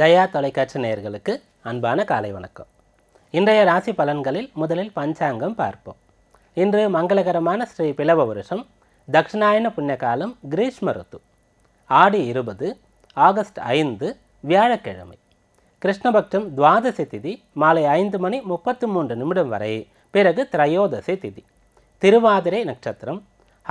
ஜயா தொலைக்காட்சி நேயர்களுக்கு அன்பான காலை வணக்கம் இன்றைய ராசி பலன்களில் முதலில் பஞ்சாங்கம் பார்ப்போம் இன்று மங்களகரமான ஸ்ரீ பிளவ வருஷம் தட்சிணாயன புண்ணியகாலம் கிரீஷ்ம ருத்து ஆடி இருபது ஆகஸ்ட் ஐந்து வியாழக்கிழமை கிருஷ்ணபக்தம் துவாதசி திதி மாலை ஐந்து மணி முப்பத்து மூன்று நிமிடம் வரை பிறகு திரையோதசி திதி திருவாதிரை நட்சத்திரம்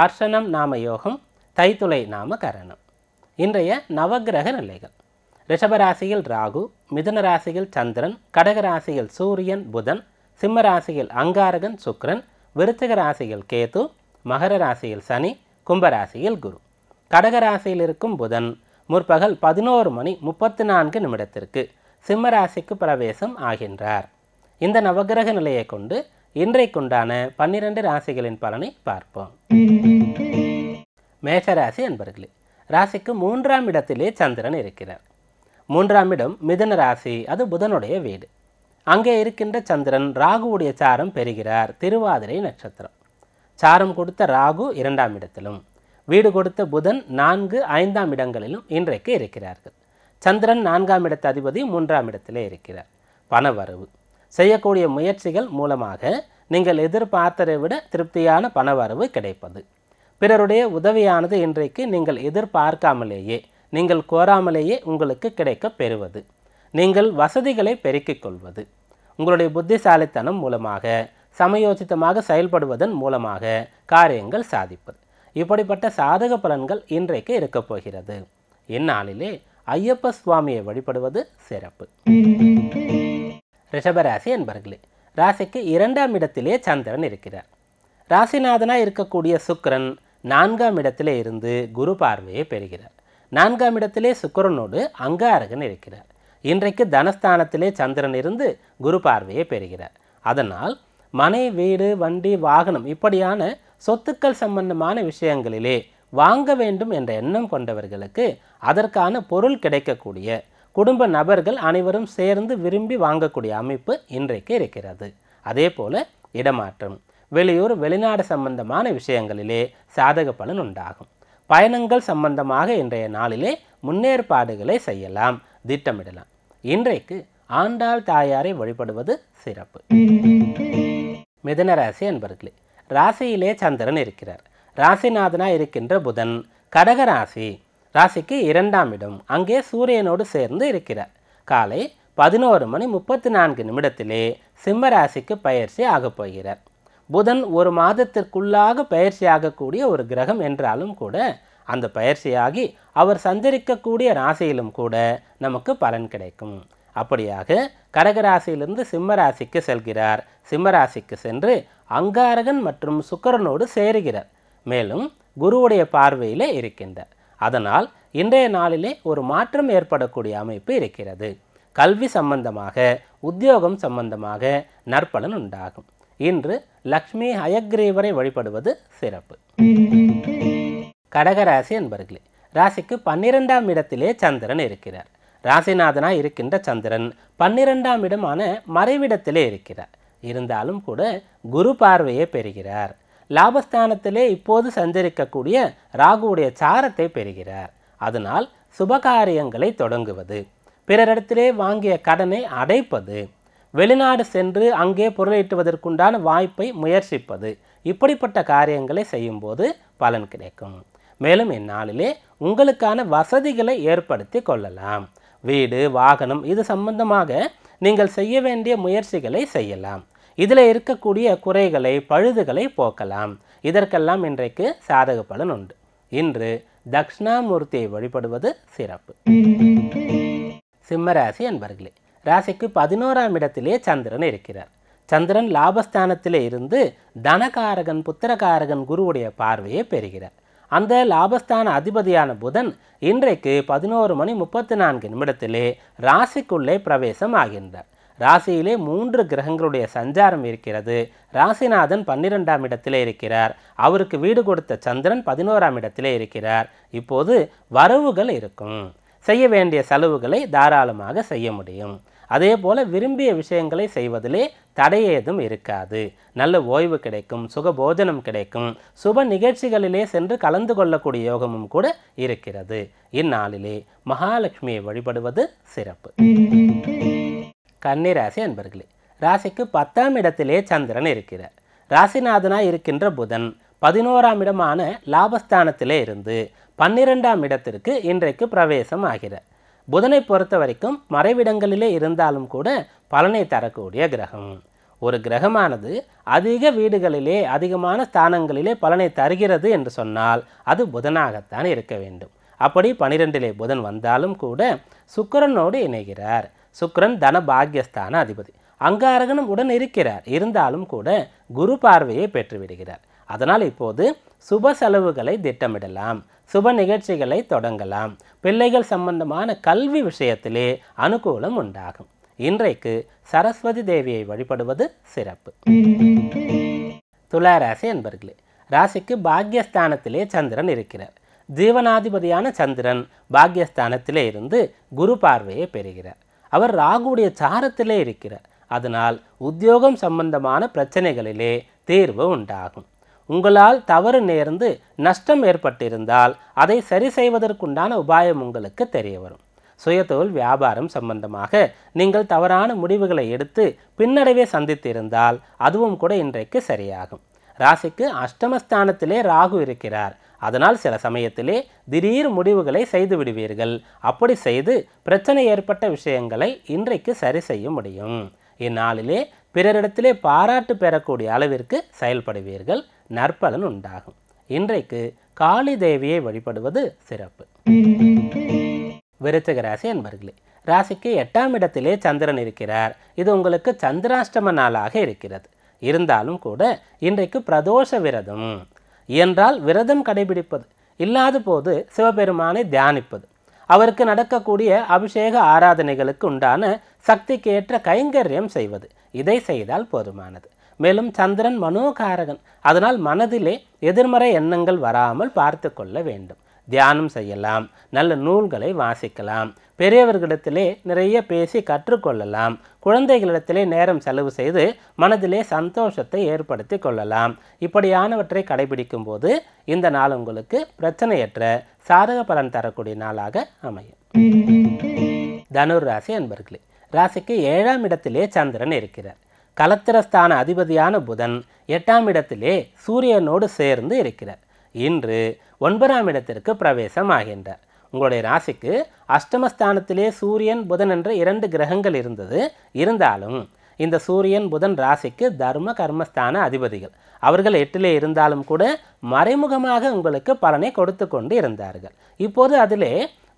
ஹர்ஷனம் நாம யோகம் தைத்துளை நாம கரணம் இன்றைய நவகிரக நிலைகள் ரிஷபராசியில் ராகு மிதுன ராசியில் சந்திரன் கடக ராசியில் சூரியன் புதன் சிம்ம ராசியில் அங்காரகன் சுக்ரன் விருச்சிக ராசியில் கேது மகர ராசியில் சனி கும்பராசியில் குரு கடக ராசியில் இருக்கும் புதன் முற்பகல் பதினோரு மணி முப்பத்தி நான்கு நிமிடத்திற்கு சிம்ம ராசிக்கு பிரவேசம் ஆகின்றார் இந்த நவகிரக நிலையை கொண்டு இன்றைக்குண்டான பன்னிரண்டு ராசிகளின் பலனை பார்ப்போம் மேஷராசி என்பர்களே ராசிக்கு மூன்றாம் இடத்திலே சந்திரன் இருக்கிறார் மூன்றாம் இடம் மிதன ராசி அது புதனுடைய வீடு அங்கே இருக்கின்ற சந்திரன் ராகுவுடைய சாரம் பெறுகிறார் திருவாதிரை நட்சத்திரம் சாரம் கொடுத்த ராகு இரண்டாம் இடத்திலும் வீடு கொடுத்த புதன் நான்கு ஐந்தாம் இடங்களிலும் இன்றைக்கு இருக்கிறார்கள் சந்திரன் நான்காம் இடத்த அதிபதி மூன்றாம் இடத்திலே இருக்கிறார் பணவரவு செய்யக்கூடிய முயற்சிகள் மூலமாக நீங்கள் எதிர்பார்த்ததை விட திருப்தியான பணவரவு கிடைப்பது பிறருடைய உதவியானது இன்றைக்கு நீங்கள் எதிர்பார்க்காமலேயே நீங்கள் கோராமலேயே உங்களுக்கு கிடைக்க பெறுவது நீங்கள் வசதிகளை பெருக்கிக் கொள்வது உங்களுடைய புத்திசாலித்தனம் மூலமாக சமயோசித்தமாக செயல்படுவதன் மூலமாக காரியங்கள் சாதிப்பது இப்படிப்பட்ட சாதக பலன்கள் இன்றைக்கு இருக்கப் போகிறது இந்நாளிலே ஐயப்ப சுவாமியை வழிபடுவது சிறப்பு ரிஷபராசி என்பர்களே ராசிக்கு இரண்டாம் இடத்திலே சந்திரன் இருக்கிறார் ராசிநாதனாக இருக்கக்கூடிய சுக்கரன் நான்காம் இடத்திலே இருந்து குரு பார்வையை பெறுகிறார் நான்காம் இடத்திலே சுக்கரனோடு அங்காரகன் இருக்கிறார் இன்றைக்கு தனஸ்தானத்திலே சந்திரன் இருந்து குரு பார்வையை பெறுகிறார் அதனால் மனை வீடு வண்டி வாகனம் இப்படியான சொத்துக்கள் சம்பந்தமான விஷயங்களிலே வாங்க வேண்டும் என்ற எண்ணம் கொண்டவர்களுக்கு அதற்கான பொருள் கிடைக்கக்கூடிய குடும்ப நபர்கள் அனைவரும் சேர்ந்து விரும்பி வாங்கக்கூடிய அமைப்பு இன்றைக்கு இருக்கிறது அதே போல இடமாற்றம் வெளியூர் வெளிநாடு சம்பந்தமான விஷயங்களிலே சாதக பலன் உண்டாகும் பயணங்கள் சம்பந்தமாக இன்றைய நாளிலே முன்னேற்பாடுகளை செய்யலாம் திட்டமிடலாம் இன்றைக்கு ஆண்டாள் தாயாரை வழிபடுவது சிறப்பு மிதன ராசி அன்பர்களே ராசியிலே சந்திரன் இருக்கிறார் ராசிநாதனாக இருக்கின்ற புதன் கடக ராசி ராசிக்கு இரண்டாம் இடம் அங்கே சூரியனோடு சேர்ந்து இருக்கிறார் காலை பதினோரு மணி முப்பத்தி நான்கு நிமிடத்திலே சிம்ம ராசிக்கு பயிற்சி ஆகப் போகிறார் புதன் ஒரு மாதத்திற்குள்ளாக பயிற்சியாகக்கூடிய ஒரு கிரகம் என்றாலும் கூட அந்த பயிற்சியாகி அவர் சஞ்சரிக்கக்கூடிய ராசியிலும் கூட நமக்கு பலன் கிடைக்கும் அப்படியாக கடகராசியிலிருந்து சிம்மராசிக்கு செல்கிறார் சிம்மராசிக்கு சென்று அங்காரகன் மற்றும் சுக்கரனோடு சேருகிறார் மேலும் குருவுடைய பார்வையிலே இருக்கின்றார் அதனால் இன்றைய நாளிலே ஒரு மாற்றம் ஏற்படக்கூடிய அமைப்பு இருக்கிறது கல்வி சம்பந்தமாக உத்தியோகம் சம்பந்தமாக நற்பலன் உண்டாகும் இன்று லக்ஷ்மி ஹயக்ரீவரை வழிபடுவது சிறப்பு கடகராசி என்பர்களே ராசிக்கு பன்னிரெண்டாம் இடத்திலே சந்திரன் இருக்கிறார் ராசிநாதனாக இருக்கின்ற சந்திரன் பன்னிரெண்டாம் இடமான மறைவிடத்திலே இருக்கிறார் இருந்தாலும் கூட குரு பார்வையை பெறுகிறார் லாபஸ்தானத்திலே இப்போது சஞ்சரிக்கக்கூடிய ராகுவுடைய சாரத்தை பெறுகிறார் அதனால் சுபகாரியங்களை தொடங்குவது பிறரிடத்திலே வாங்கிய கடனை அடைப்பது வெளிநாடு சென்று அங்கே பொருளீட்டுவதற்குண்டான வாய்ப்பை முயற்சிப்பது இப்படிப்பட்ட காரியங்களை செய்யும்போது பலன் கிடைக்கும் மேலும் இந்நாளிலே உங்களுக்கான வசதிகளை ஏற்படுத்தி கொள்ளலாம் வீடு வாகனம் இது சம்பந்தமாக நீங்கள் செய்ய வேண்டிய முயற்சிகளை செய்யலாம் இதில் இருக்கக்கூடிய குறைகளை பழுதுகளை போக்கலாம் இதற்கெல்லாம் இன்றைக்கு சாதக பலன் உண்டு இன்று தக்ஷணாமூர்த்தியை வழிபடுவது சிறப்பு சிம்மராசி அன்பர்களே ராசிக்கு பதினோராம் இடத்திலே சந்திரன் இருக்கிறார் சந்திரன் லாபஸ்தானத்திலே இருந்து தனகாரகன் புத்திரகாரகன் குருவுடைய பார்வையை பெறுகிறார் அந்த லாபஸ்தான அதிபதியான புதன் இன்றைக்கு பதினோரு மணி முப்பத்தி நான்கு நிமிடத்திலே ராசிக்குள்ளே பிரவேசம் ஆகின்றார் ராசியிலே மூன்று கிரகங்களுடைய சஞ்சாரம் இருக்கிறது ராசிநாதன் பன்னிரெண்டாம் இடத்திலே இருக்கிறார் அவருக்கு வீடு கொடுத்த சந்திரன் பதினோராம் இடத்திலே இருக்கிறார் இப்போது வரவுகள் இருக்கும் செய்ய வேண்டிய செலவுகளை தாராளமாக செய்ய முடியும் அதே போல விரும்பிய விஷயங்களை செய்வதிலே தடை ஏதும் இருக்காது நல்ல ஓய்வு கிடைக்கும் சுக போஜனம் கிடைக்கும் சுப நிகழ்ச்சிகளிலே சென்று கலந்து கொள்ளக்கூடிய யோகமும் கூட இருக்கிறது இந்நாளிலே மகாலட்சுமியை வழிபடுவது சிறப்பு கன்னிராசி அன்பர்களே ராசிக்கு பத்தாம் இடத்திலே சந்திரன் இருக்கிறார் ராசிநாதனாய் இருக்கின்ற புதன் பதினோராம் இடமான லாபஸ்தானத்திலே இருந்து பன்னிரெண்டாம் இடத்திற்கு இன்றைக்கு பிரவேசம் ஆகிறார் புதனை பொறுத்த வரைக்கும் மறைவிடங்களிலே இருந்தாலும் கூட பலனை தரக்கூடிய கிரகம் ஒரு கிரகமானது அதிக வீடுகளிலே அதிகமான ஸ்தானங்களிலே பலனை தருகிறது என்று சொன்னால் அது புதனாகத்தான் இருக்க வேண்டும் அப்படி பனிரெண்டிலே புதன் வந்தாலும் கூட சுக்கரனோடு இணைகிறார் சுக்கரன் தன பாக்யஸ்தான அதிபதி அங்காரகனும் உடன் இருக்கிறார் இருந்தாலும் கூட குரு பார்வையை பெற்றுவிடுகிறார் அதனால் இப்போது சுப செலவுகளை திட்டமிடலாம் சுப நிகழ்ச்சிகளை தொடங்கலாம் பிள்ளைகள் சம்பந்தமான கல்வி விஷயத்திலே அனுகூலம் உண்டாகும் இன்றைக்கு சரஸ்வதி தேவியை வழிபடுவது சிறப்பு துளாராசி என்பர்களே ராசிக்கு பாக்யஸ்தானத்திலே சந்திரன் இருக்கிறார் ஜீவனாதிபதியான சந்திரன் பாக்யஸ்தானத்திலே இருந்து குரு பார்வையை பெறுகிறார் அவர் ராகுடைய சாரத்திலே இருக்கிறார் அதனால் உத்தியோகம் சம்பந்தமான பிரச்சனைகளிலே தீர்வு உண்டாகும் உங்களால் தவறு நேர்ந்து நஷ்டம் ஏற்பட்டிருந்தால் அதை சரி செய்வதற்குண்டான உபாயம் உங்களுக்கு தெரிய வரும் சுயதொழில் வியாபாரம் சம்பந்தமாக நீங்கள் தவறான முடிவுகளை எடுத்து பின்னடைவே சந்தித்திருந்தால் அதுவும் கூட இன்றைக்கு சரியாகும் ராசிக்கு அஷ்டமஸ்தானத்திலே ராகு இருக்கிறார் அதனால் சில சமயத்திலே திடீர் முடிவுகளை செய்து விடுவீர்கள் அப்படி செய்து பிரச்சனை ஏற்பட்ட விஷயங்களை இன்றைக்கு சரி செய்ய முடியும் இந்நாளிலே பிறரிடத்திலே பாராட்டு பெறக்கூடிய அளவிற்கு செயல்படுவீர்கள் நற்பலன் உண்டாகும் இன்றைக்கு காளி தேவியை வழிபடுவது சிறப்பு விருச்சக ராசி அன்பர்களே ராசிக்கு எட்டாம் இடத்திலே சந்திரன் இருக்கிறார் இது உங்களுக்கு சந்திராஷ்டம நாளாக இருக்கிறது இருந்தாலும் கூட இன்றைக்கு பிரதோஷ விரதம் என்றால் விரதம் கடைபிடிப்பது இல்லாத போது சிவபெருமானை தியானிப்பது அவருக்கு நடக்கக்கூடிய அபிஷேக ஆராதனைகளுக்கு உண்டான சக்திக்கேற்ற கைங்கரியம் செய்வது இதை செய்தால் போதுமானது மேலும் சந்திரன் மனோகாரகன் அதனால் மனதிலே எதிர்மறை எண்ணங்கள் வராமல் பார்த்து கொள்ள வேண்டும் தியானம் செய்யலாம் நல்ல நூல்களை வாசிக்கலாம் பெரியவர்களிடத்திலே நிறைய பேசி கற்றுக்கொள்ளலாம் குழந்தைகளிடத்திலே நேரம் செலவு செய்து மனதிலே சந்தோஷத்தை ஏற்படுத்தி கொள்ளலாம் இப்படியானவற்றை கடைபிடிக்கும் போது இந்த நாள் உங்களுக்கு பிரச்சனையற்ற சாதக பலன் தரக்கூடிய நாளாக அமையும் தனுர் ராசி அன்பர்களே ராசிக்கு ஏழாம் இடத்திலே சந்திரன் இருக்கிறார் கலத்திரஸ்தான அதிபதியான புதன் எட்டாம் இடத்திலே சூரியனோடு சேர்ந்து இருக்கிறார் இன்று ஒன்பதாம் இடத்திற்கு பிரவேசம் ஆகின்றார் உங்களுடைய ராசிக்கு அஷ்டமஸ்தானத்திலே சூரியன் புதன் என்ற இரண்டு கிரகங்கள் இருந்தது இருந்தாலும் இந்த சூரியன் புதன் ராசிக்கு தர்ம கர்மஸ்தான அதிபதிகள் அவர்கள் எட்டிலே இருந்தாலும் கூட மறைமுகமாக உங்களுக்கு பலனை கொடுத்து கொண்டு இருந்தார்கள் இப்போது அதிலே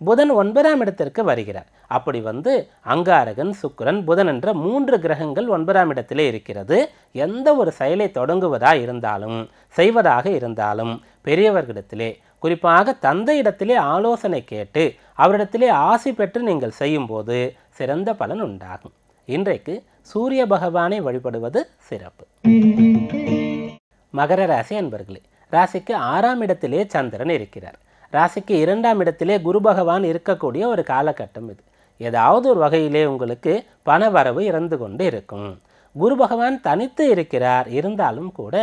புதன் ஒன்பதாம் இடத்திற்கு வருகிறார் அப்படி வந்து அங்காரகன் சுக்கரன் புதன் என்ற மூன்று கிரகங்கள் ஒன்பதாம் இடத்திலே இருக்கிறது எந்த ஒரு செயலை தொடங்குவதாக இருந்தாலும் செய்வதாக இருந்தாலும் பெரியவர்களிடத்திலே குறிப்பாக தந்தையிடத்திலே ஆலோசனை கேட்டு அவரிடத்திலே ஆசி பெற்று நீங்கள் செய்யும்போது சிறந்த பலன் உண்டாகும் இன்றைக்கு சூரிய பகவானை வழிபடுவது சிறப்பு மகர ராசி அன்பர்களே ராசிக்கு ஆறாம் இடத்திலே சந்திரன் இருக்கிறார் ராசிக்கு இரண்டாம் இடத்திலே குரு பகவான் இருக்கக்கூடிய ஒரு காலகட்டம் இது ஏதாவது ஒரு வகையிலே உங்களுக்கு பண வரவு இறந்து கொண்டு இருக்கும் குரு பகவான் தனித்து இருக்கிறார் இருந்தாலும் கூட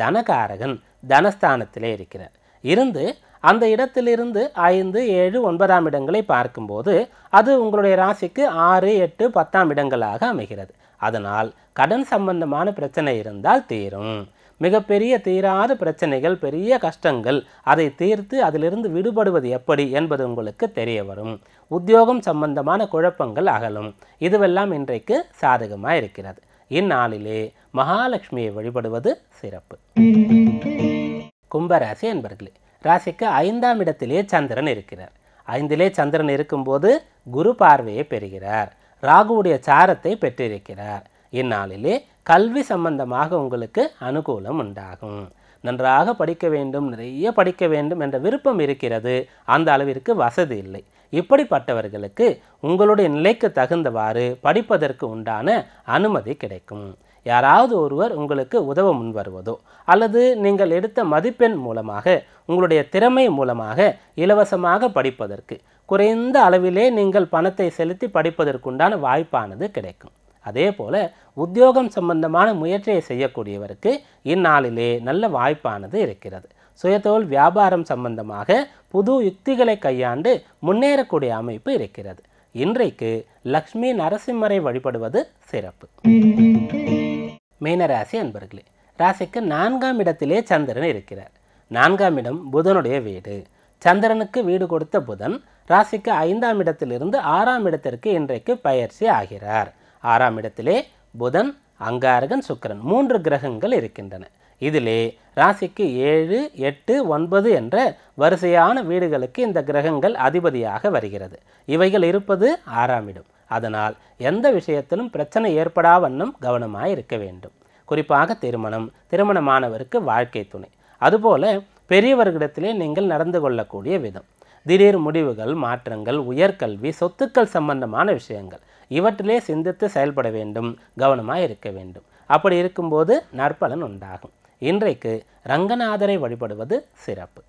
தனகாரகன் தனஸ்தானத்திலே இருக்கிறார் இருந்து அந்த இடத்திலிருந்து ஐந்து ஏழு ஒன்பதாம் இடங்களை பார்க்கும்போது அது உங்களுடைய ராசிக்கு ஆறு எட்டு பத்தாம் இடங்களாக அமைகிறது அதனால் கடன் சம்பந்தமான பிரச்சனை இருந்தால் தீரும் மிகப்பெரிய தீராத பிரச்சனைகள் பெரிய கஷ்டங்கள் அதை தீர்த்து அதிலிருந்து விடுபடுவது எப்படி என்பது உங்களுக்கு தெரிய வரும் உத்தியோகம் சம்பந்தமான குழப்பங்கள் அகலும் இதுவெல்லாம் இன்றைக்கு சாதகமாக இருக்கிறது இந்நாளிலே மகாலட்சுமியை வழிபடுவது சிறப்பு கும்பராசி என்பர்களே ராசிக்கு ஐந்தாம் இடத்திலே சந்திரன் இருக்கிறார் ஐந்திலே சந்திரன் இருக்கும்போது குரு பார்வையை பெறுகிறார் ராகுவுடைய சாரத்தை பெற்றிருக்கிறார் இந்நாளிலே கல்வி சம்பந்தமாக உங்களுக்கு அனுகூலம் உண்டாகும் நன்றாக படிக்க வேண்டும் நிறைய படிக்க வேண்டும் என்ற விருப்பம் இருக்கிறது அந்த அளவிற்கு வசதி இல்லை இப்படிப்பட்டவர்களுக்கு உங்களுடைய நிலைக்கு தகுந்தவாறு படிப்பதற்கு உண்டான அனுமதி கிடைக்கும் யாராவது ஒருவர் உங்களுக்கு உதவ முன்வருவதோ அல்லது நீங்கள் எடுத்த மதிப்பெண் மூலமாக உங்களுடைய திறமை மூலமாக இலவசமாக படிப்பதற்கு குறைந்த அளவிலே நீங்கள் பணத்தை செலுத்தி படிப்பதற்குண்டான வாய்ப்பானது கிடைக்கும் அதே போல் உத்தியோகம் சம்பந்தமான முயற்சியை செய்யக்கூடியவருக்கு இந்நாளிலே நல்ல வாய்ப்பானது இருக்கிறது சுயதொழில் வியாபாரம் சம்பந்தமாக புது யுக்திகளை கையாண்டு முன்னேறக்கூடிய அமைப்பு இருக்கிறது இன்றைக்கு லக்ஷ்மி நரசிம்மரை வழிபடுவது சிறப்பு மீனராசி அன்பர்களே ராசிக்கு நான்காம் இடத்திலே சந்திரன் இருக்கிறார் நான்காம் இடம் புதனுடைய வீடு சந்திரனுக்கு வீடு கொடுத்த புதன் ராசிக்கு ஐந்தாம் இடத்திலிருந்து ஆறாம் இடத்திற்கு இன்றைக்கு பயிற்சி ஆகிறார் ஆறாம் இடத்திலே புதன் அங்காரகன் சுக்கரன் மூன்று கிரகங்கள் இருக்கின்றன இதிலே ராசிக்கு ஏழு எட்டு ஒன்பது என்ற வரிசையான வீடுகளுக்கு இந்த கிரகங்கள் அதிபதியாக வருகிறது இவைகள் இருப்பது ஆறாம் இடம் அதனால் எந்த விஷயத்திலும் பிரச்சனை ஏற்படா வண்ணம் கவனமாக இருக்க வேண்டும் குறிப்பாக திருமணம் திருமணமானவருக்கு வாழ்க்கை துணை அதுபோல பெரியவர்களிடத்திலே நீங்கள் நடந்து கொள்ளக்கூடிய விதம் திடீர் முடிவுகள் மாற்றங்கள் உயர்கல்வி சொத்துக்கள் சம்பந்தமான விஷயங்கள் இவற்றிலே சிந்தித்து செயல்பட வேண்டும் கவனமாக இருக்க வேண்டும் அப்படி இருக்கும்போது நற்பலன் உண்டாகும் இன்றைக்கு ரங்கநாதரை வழிபடுவது சிறப்பு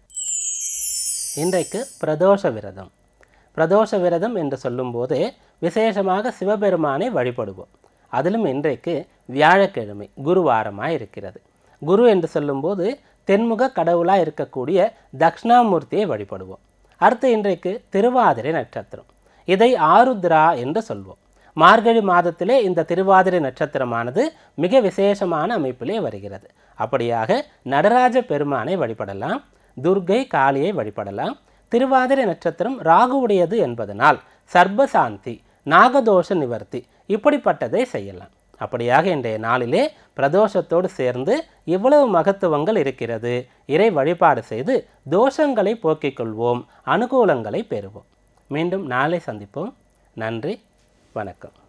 இன்றைக்கு பிரதோஷ விரதம் பிரதோஷ விரதம் என்று சொல்லும்போது விசேஷமாக சிவபெருமானை வழிபடுவோம் அதிலும் இன்றைக்கு வியாழக்கிழமை குருவாரமாக இருக்கிறது குரு என்று சொல்லும்போது தென்முக கடவுளாக இருக்கக்கூடிய தக்ஷணாமூர்த்தியை வழிபடுவோம் அடுத்து இன்றைக்கு திருவாதிரை நட்சத்திரம் இதை ஆருத்ரா என்று சொல்வோம் மார்கழி மாதத்திலே இந்த திருவாதிரை நட்சத்திரமானது மிக விசேஷமான அமைப்பிலே வருகிறது அப்படியாக நடராஜ பெருமானை வழிபடலாம் துர்கை காளியை வழிபடலாம் திருவாதிரை நட்சத்திரம் ராகுவுடையது என்பதனால் சர்பசாந்தி நாகதோஷ நிவர்த்தி இப்படிப்பட்டதை செய்யலாம் அப்படியாக இன்றைய நாளிலே பிரதோஷத்தோடு சேர்ந்து இவ்வளவு மகத்துவங்கள் இருக்கிறது இறை வழிபாடு செய்து தோஷங்களை போக்கிக் கொள்வோம் அனுகூலங்களை பெறுவோம் மீண்டும் நாளை சந்திப்போம் நன்றி வணக்கம்